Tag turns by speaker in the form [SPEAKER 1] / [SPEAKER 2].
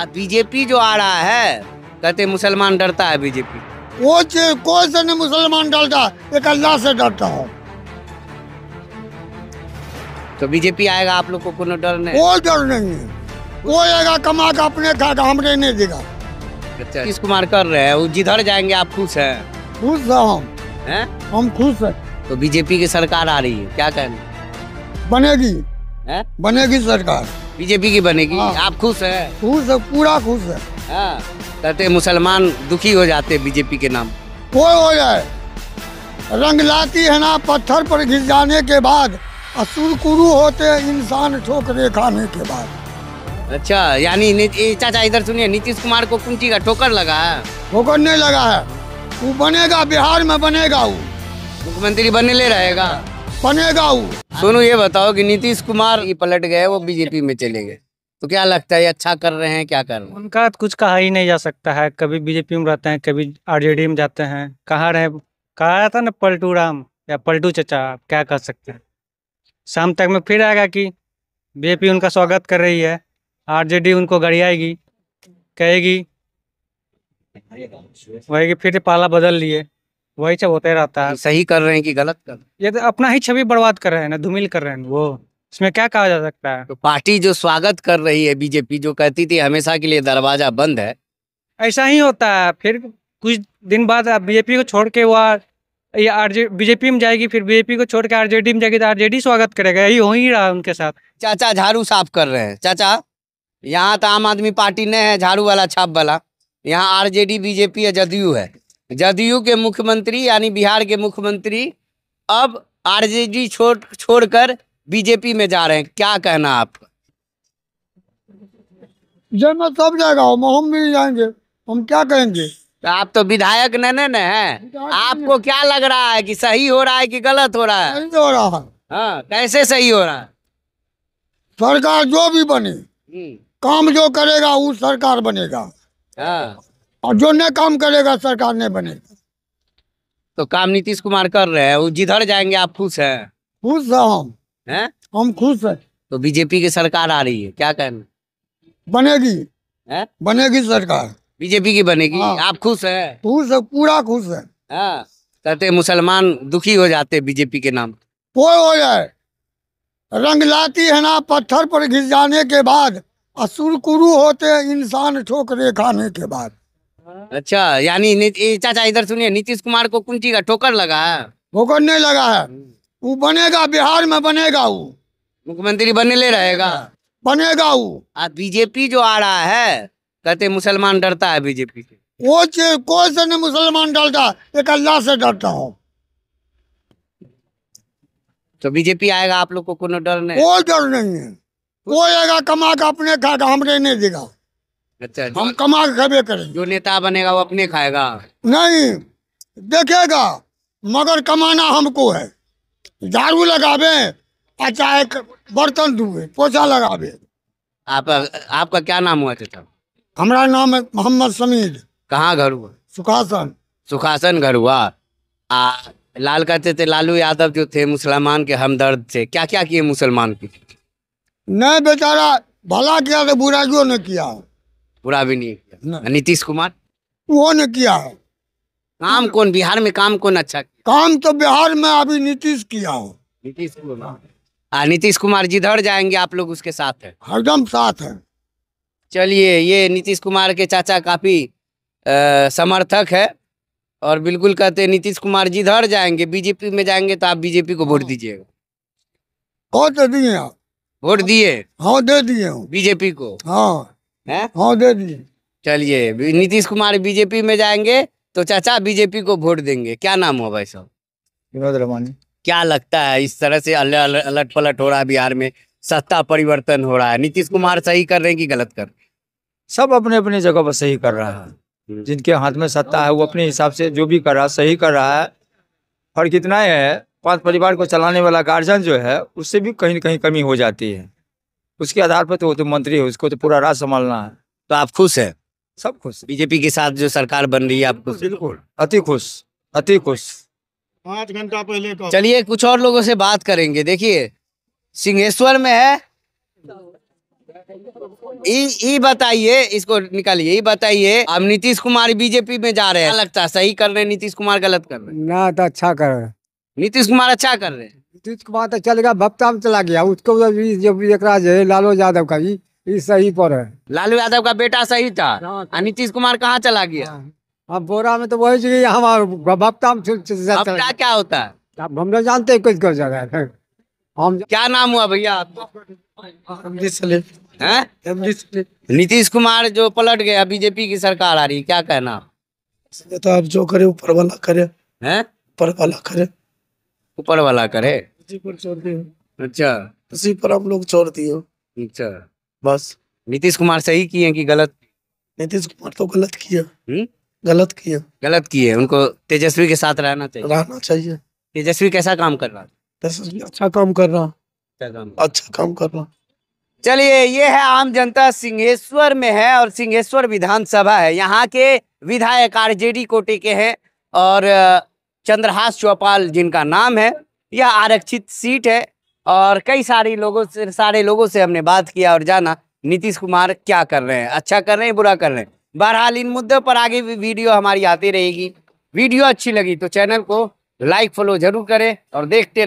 [SPEAKER 1] आ BJP जो आ रहा है कहते मुसलमान डरता है बीजेपी वो कोई
[SPEAKER 2] से नहीं मुसलमान डरता एक अल्लाह से डरता हूँ
[SPEAKER 1] तो बीजेपी आएगा आप लोग को कोनो डर नहीं कोई डर नहीं है
[SPEAKER 2] वो आएगा कमा का
[SPEAKER 1] अपने खाएगा हमने नहीं देगा अच्छा, किस कुमार कर रहे हैं वो जिधर जाएंगे आप खुश हैं खुश है हम हैं हम खुश हैं तो बीजेपी की सरकार आ रही है क्या कहना बनेगी है बनेगी सरकार बीजेपी की बनेगी हाँ। आप खुश है
[SPEAKER 2] खुश है पूरा खुश है हाँ।
[SPEAKER 1] कहते मुसलमान दुखी हो जाते बीजेपी के नाम
[SPEAKER 2] कोई हो जाए रंग लाती है ना पत्थर पर घिस जाने के बाद असुरकुरु होते इंसान ठोकरे खाने के बाद
[SPEAKER 1] अच्छा यानी चाचा इधर सुनिए नीतीश कुमार को कुंची का ठोकर लगा है
[SPEAKER 2] ठोकर नहीं लगा है वो बनेगा बिहार में बनेगा वो मुख्यमंत्री बनने ले रहेगा बनेगा वो सोनू ये
[SPEAKER 1] बताओ कि नीतीश कुमार ये पलट गए वो बीजेपी में चले गए तो क्या लगता है अच्छा कर रहे हैं क्या कर रहे हैं उनका कुछ कहा ही नहीं जा सकता है कभी बीजेपी में रहते हैं कभी आरजेडी में जाते हैं कहाँ रहे कहा था ना पलटू राम या पलटू चचा आप क्या कर सकते हैं शाम तक में फिर आएगा कि बीजेपी उनका स्वागत कर रही है आरजेडी उनको गड़ियाएगी कहेगी वही फिर पाला बदल लिए वही सब होते रहता है सही कर रहे हैं कि गलत कर ये तो अपना ही छवि बर्बाद कर रहे हैं ना धूमिल कर रहे हैं वो इसमें क्या कहा जा सकता है तो पार्टी जो स्वागत कर रही है बीजेपी जो कहती थी हमेशा के लिए दरवाजा बंद है ऐसा ही होता है फिर कुछ दिन बाद बीजेपी को छोड़ के वह ये आरजे बीजेपी में जाएगी फिर बीजेपी को छोड़ के आरजेडी में जाएगी तो आरजेडी स्वागत करेगा यही हो ही रहा उनके साथ चाचा झाड़ू साफ कर रहे हैं चाचा यहाँ तो आम आदमी पार्टी नहीं है झाड़ू वाला छाप वाला यहाँ आरजेडी बीजेपी है जदयू है जदयू के मुख्यमंत्री यानी बिहार के मुख्यमंत्री अब आरजेडी छोड़ छोड़कर बीजेपी में जा रहे हैं क्या कहना आपका
[SPEAKER 2] जनमत सब जाएगा
[SPEAKER 1] हम हम मिल जाएंगे हम
[SPEAKER 2] क्या कहेंगे
[SPEAKER 1] तो आप तो विधायक नने न है आपको क्या लग रहा है कि सही हो रहा है कि गलत हो रहा है सही हो रहा है हाँ कैसे
[SPEAKER 2] सही हो रहा है सरकार जो भी बने हम्म। काम जो करेगा वो सरकार बनेगा हाँ और जो न काम करेगा सरकार नहीं बनेगा
[SPEAKER 1] तो काम नीतीश कुमार कर रहे हैं वो जिधर जाएंगे आप खुश हैं खुश है हम है? हम खुश हैं तो बीजेपी की सरकार आ रही है क्या कहना बनेगी है? बनेगी सरकार बीजेपी की बनेगी हाँ। आप खुश
[SPEAKER 2] हैं खुश है पूरा खुश है हाँ। कहते
[SPEAKER 1] मुसलमान दुखी हो जाते बीजेपी के नाम
[SPEAKER 2] कोई हो जाए रंग लाती है ना पत्थर पर घिस जाने के बाद असुर कुरु होते इंसान ठोकरे खाने के बाद
[SPEAKER 1] अच्छा यानी चाचा इधर सुनिए नीतीश कुमार को कुंची का ठोकर लगा है
[SPEAKER 2] ठोकर नहीं लगा है हम्म। वो बनेगा बिहार में बनेगा वो मुख्यमंत्री बने ले रहेगा बनेगा वो आ बीजेपी जो आ रहा है
[SPEAKER 1] कहते मुसलमान डरता है बीजेपी से
[SPEAKER 2] वो चीज कोई से नहीं मुसलमान डरता एक अल्लाह से डरता हूँ
[SPEAKER 1] तो बीजेपी आएगा आप लोग को डर नहीं कोई
[SPEAKER 2] डर नहीं है कोई आएगा कमा का अपने खाएगा हमने नहीं देगा
[SPEAKER 1] अच्छा हम कमा के खबे करेंगे जो नेता बनेगा वो अपने खाएगा
[SPEAKER 2] नहीं देखेगा मगर कमाना हमको है झाड़ू लगावे और चाहे बर्तन धुए पोछा लगावे
[SPEAKER 1] आप आपका क्या नाम हुआ चाचा हमारा नाम है मोहम्मद समीर कहाँ घर हुआ सुखासन सुखासन घर हुआ आ लाल कहते थे लालू यादव जो थे मुसलमान के हमदर्द थे क्या क्या किए मुसलमान की
[SPEAKER 2] नहीं बेचारा भला किया तो बुरा क्यों नहीं किया
[SPEAKER 1] बुरा भी नहीं किया नीतीश कुमार वो ने किया है काम कौन बिहार में काम कौन अच्छा किया? काम तो बिहार में अभी नीतीश किया हो नीतीश कुमार हाँ, नीतीश कुमार जिधर जाएंगे आप लोग उसके साथ है हरदम साथ है चलिए ये नीतीश कुमार के चाचा काफी समर्थक है और बिल्कुल कहते नीतीश कुमार जिधर जाएंगे बीजेपी में जाएंगे तो आप बीजेपी को वोट हाँ। दीजिएगा वोट तो दिए आप वोट दिए हाँ दे दिए बीजेपी को हाँ हैं हाँ दे दी चलिए नीतीश कुमार बीजेपी में जाएंगे तो चाचा बीजेपी को वोट देंगे क्या नाम हुआ भाई साहब विनोद रमानी क्या लगता है इस तरह से अलट पलट हो रहा है बिहार में सत्ता परिवर्तन हो रहा है नीतीश कुमार सही कर रहे हैं कि गलत कर रहे सब अपने अपने जगह पर सही कर रहा है हम्म। जिनके हाथ में सत्ता है वो अपने हिसाब से जो भी कर रहा है सही कर रहा है फर्क इतना है पांच परिवार को चलाने वाला गार्जियन जो है उससे भी कहीं ना कहीं कमी हो जाती है उसके आधार पर तो वो तो मंत्री है उसको तो पूरा राज संभालना है तो आप खुश है सब खुश बीजेपी के साथ जो सरकार बन रही है आप खुश बिल्कुल अति खुश अति खुश
[SPEAKER 2] पाँच घंटा पहले चलिए
[SPEAKER 1] कुछ और लोगों से बात करेंगे देखिए सिंहेश्वर में है ये बताइए इसको निकालिए ये बताइए अब नीतीश कुमार बीजेपी में जा रहे हैं लगता है सही कर रहे हैं नीतीश कुमार गलत कर रहे हैं ना तो अच्छा कर रहे हैं नीतीश कुमार अच्छा कर रहे हैं नीतीश कुमार तो चल गया भक्ता में चला गया उसको तो जब एक लालू यादव का भी सही पर है लालू यादव का बेटा सही था हाँ, तो- और नीतीश कुमार कहाँ चला गया हाँ। अब बोरा में तो वही जगह हमारे भक्ता में क्या होता है हम लोग जानते हैं कुछ कुछ जगह हम क्या नाम हुआ भैया नीतीश कुमार जो पलट गया बीजेपी की सरकार आ रही क्या कहना तो आप जो करे ऊपर वाला करे हैं ऊपर वाला करे ऊपर वाला करे
[SPEAKER 2] उसी पर
[SPEAKER 1] अच्छा पर हम लोग छोड़ दिए अच्छा बस नीतीश कुमार सही किए कि गलत
[SPEAKER 2] नीतीश कुमार तो गलत किया हुँ? गलत किया
[SPEAKER 1] गलत किए उनको तेजस्वी के साथ रहना चाहिए रहना चाहिए तेजस्वी कैसा काम कर रहा
[SPEAKER 2] तेजस्वी अच्छा काम कर रहा अच्छा काम अच्छा कर रहा
[SPEAKER 1] चलिए ये है आम जनता सिंहेश्वर में है और सिंहेश्वर विधानसभा है यहाँ के विधायक आरजेडी कोटे के हैं और चंद्रहास चौपाल जिनका नाम है यह आरक्षित सीट है और कई सारे लोगों से सारे लोगों से हमने बात किया और जाना नीतीश कुमार क्या कर रहे हैं अच्छा कर रहे हैं बुरा कर रहे हैं बहरहाल इन मुद्दों पर आगे भी वीडियो हमारी आती रहेगी वीडियो अच्छी लगी तो चैनल को लाइक फॉलो जरूर करें और देखते